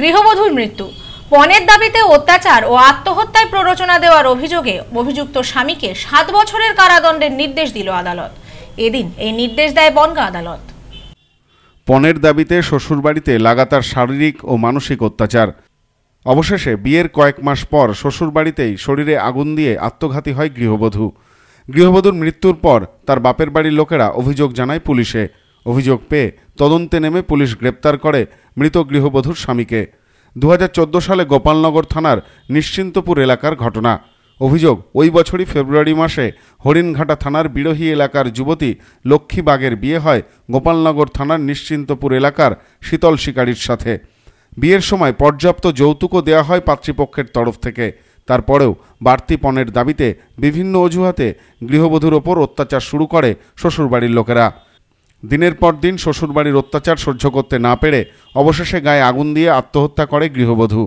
গৃহবধূর মৃত্যু পণের দাবিতে অত্যাচার ও আত্মহত্যায় প্ররোচনা দেওয়ার অভিযোগে অভিযুক্ত স্বামীকে সাত বছরের কারাদণ্ডের নির্দেশ দিল আদালত এদিন এই নির্দেশ দেয় বনগা আদালত পণের দাবিতে শ্বশুরবাড়িতে লাগাতার শারীরিক ও মানসিক অত্যাচার অবশেষে বিয়ের কয়েক মাস পর শ্বশুরবাড়িতেই শরীরে আগুন দিয়ে আত্মঘাতী হয় গৃহবধূ গৃহবধূর মৃত্যুর পর তার বাপের বাড়ির লোকেরা অভিযোগ জানায় পুলিশে অভিযোগ পেয়ে তদন্তে নেমে পুলিশ গ্রেপ্তার করে মৃত গৃহবধূর স্বামীকে দু সালে গোপালনগর থানার নিশ্চিন্তপুর এলাকার ঘটনা অভিযোগ ওই বছরই ফেব্রুয়ারি মাসে হরিণঘাটা থানার বিরোহী এলাকার যুবতী লক্ষ্মী বাগের বিয়ে হয় গোপালনগর থানার নিশ্চিন্তপুর এলাকার শীতল শিকারীর সাথে বিয়ের সময় পর্যাপ্ত যৌতুকও দেওয়া হয় পাত্রীপক্ষের তরফ থেকে তারপরেও বাড়তি পণের দাবিতে বিভিন্ন অজুহাতে গৃহবধূর ওপর অত্যাচার শুরু করে শ্বশুরবাড়ির লোকেরা দিনের পর দিন শ্বশুরবাড়ির অত্যাচার সহ্য করতে না পেরে অবশেষে গায়ে আগুন দিয়ে আত্মহত্যা করে গৃহবধূ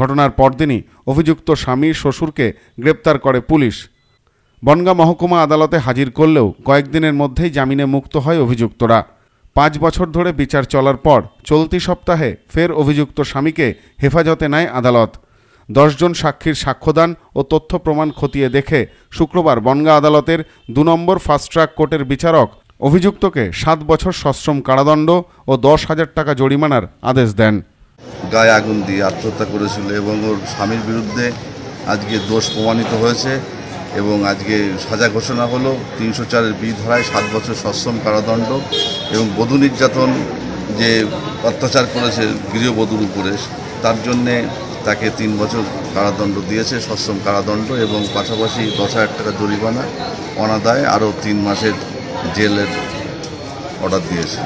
ঘটনার পরদিনই অভিযুক্ত স্বামী শ্বশুরকে গ্রেপ্তার করে পুলিশ বনগা মহকুমা আদালতে হাজির করলেও কয়েকদিনের মধ্যেই জামিনে মুক্ত হয় অভিযুক্তরা পাঁচ বছর ধরে বিচার চলার পর চলতি সপ্তাহে ফের অভিযুক্ত স্বামীকে হেফাজতে নেয় আদালত দশজন সাক্ষীর সাক্ষ্যদান ও তথ্য প্রমাণ খতিয়ে দেখে শুক্রবার বনগা আদালতের দু নম্বর ফাস্ট ট্র্যাক কোর্টের বিচারক অভিযুক্তকে সাত বছর সশ্রম কারাদণ্ড ও দশ হাজার টাকা জরিমানার আদেশ দেন গায়ে আগুন দিয়ে আত্মহত্যা করেছিল এবং ওর স্বামীর বিরুদ্ধে আজকে দোষ প্রমাণিত হয়েছে এবং আজকে সাজা ঘোষণা হলো তিনশো চারের বি ধরায় সাত বছর সশ্রম কারাদণ্ড এবং বধু নির্যাতন যে অত্যাচার করেছে গৃহবধূর উপরে তার জন্যে তাকে তিন বছর কারাদণ্ড দিয়েছে সশ্রম কারাদণ্ড এবং পাশাপাশি দশ হাজার টাকা জরিমানা অনাদায় আরও তিন মাসের জেলের অর্ডার দিয়েছে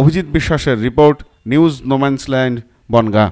অভিজিৎ বিশ্বাসের রিপোর্ট নিউজ নোম্যান্সল্যান্ড বনগাঁ